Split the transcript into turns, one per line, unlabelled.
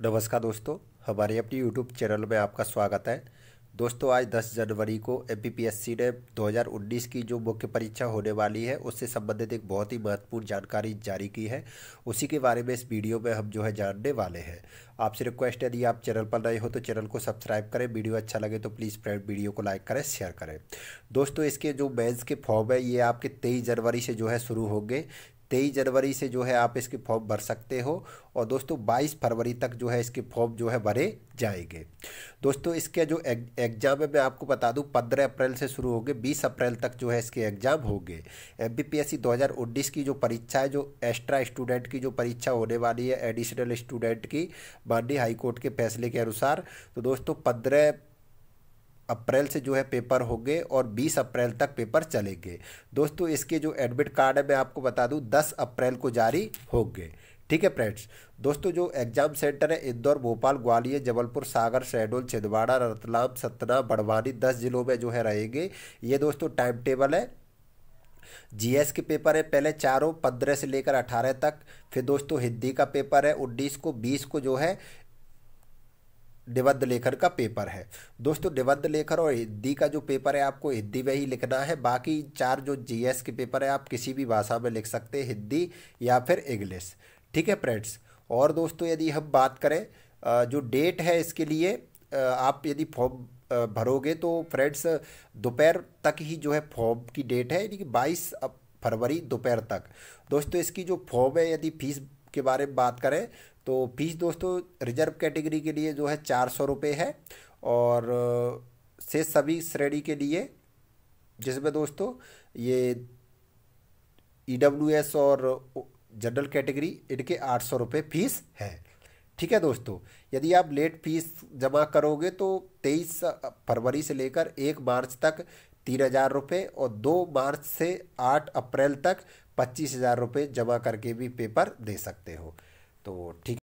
नमस्कार दोस्तों हमारे अपनी यूट्यूब चैनल में आपका स्वागत है दोस्तों आज 10 जनवरी को सी ने 2019 की जो मुख्य परीक्षा होने वाली है उससे संबंधित एक बहुत ही महत्वपूर्ण जानकारी जारी की है उसी के बारे में इस वीडियो में हम जो है जानने वाले हैं आपसे रिक्वेस्ट है यदि आप चैनल पर नए हो तो चैनल को सब्सक्राइब करें वीडियो अच्छा लगे तो प्लीज़ फ्रेंड वीडियो को लाइक करें शेयर करें दोस्तों इसके जो बैंस के फॉर्म है ये आपके तेईस जनवरी से जो है शुरू होंगे तेईस जनवरी से जो है आप इसके फॉर्म भर सकते हो और दोस्तों बाईस फरवरी तक जो है इसके फॉर्म जो है भरे जाएंगे दोस्तों इसके जो एग्ज़ाम है मैं आपको बता दूं पंद्रह अप्रैल से शुरू होंगे बीस अप्रैल तक जो है इसके एग्ज़ाम होंगे M B P S C दो हज़ार उन्नीस की जो परीक्षा है जो एक्स्ट्रा स्टूडेंट की जो परीक्षा होने वाली है एडिशनल स्टूडेंट की बांडी हाई कोर्ट के फैसले के अनुसार तो दोस्तों पंद्रह अप्रैल से जो है पेपर होंगे और 20 अप्रैल तक पेपर चलेंगे दोस्तों इसके जो एडमिट कार्ड है मैं आपको बता दूं 10 अप्रैल को जारी होंगे ठीक है फ्रेंड्स दोस्तों जो एग्जाम सेंटर है इंदौर भोपाल ग्वालियर जबलपुर सागर शहडोल छिंदवाड़ा रतलाम सतना बड़वानी दस जिलों में जो है रहेंगे ये दोस्तों टाइम टेबल है जीएस के पेपर है पहले चारों पंद्रह से लेकर अठारह तक फिर दोस्तों हिंदी का पेपर है उन्नीस को बीस को जो है निबंध लेखन का पेपर है दोस्तों निबंध लेखन और हिंदी का जो पेपर है आपको हिंदी में ही लिखना है बाकी चार जो जीएस के पेपर है आप किसी भी भाषा में लिख सकते हैं हिंदी या फिर इंग्लिश ठीक है फ्रेंड्स और दोस्तों यदि हम बात करें जो डेट है इसके लिए आप यदि फॉर्म भरोगे तो फ्रेंड्स दोपहर तक ही जो है फॉर्म की डेट है यानी कि बाईस फरवरी दोपहर तक दोस्तों इसकी जो फॉर्म है यदि फीस के बारे में बात करें तो फीस दोस्तों रिजर्व कैटेगरी के लिए जो है चार सौ रुपये है और से सभी श्रेणी के लिए जिसमें दोस्तों ये ई डब्ल्यू एस और जनरल कैटेगरी इनके आठ सौ रुपये फीस है ठीक है दोस्तों यदि आप लेट फीस जमा करोगे तो तेईस फरवरी से लेकर एक मार्च तक तीन हज़ार रुपये और दो मार्च से आठ अप्रैल तक पच्चीस हज़ार रुपये जमा करके भी पेपर दे सकते हो तो ठीक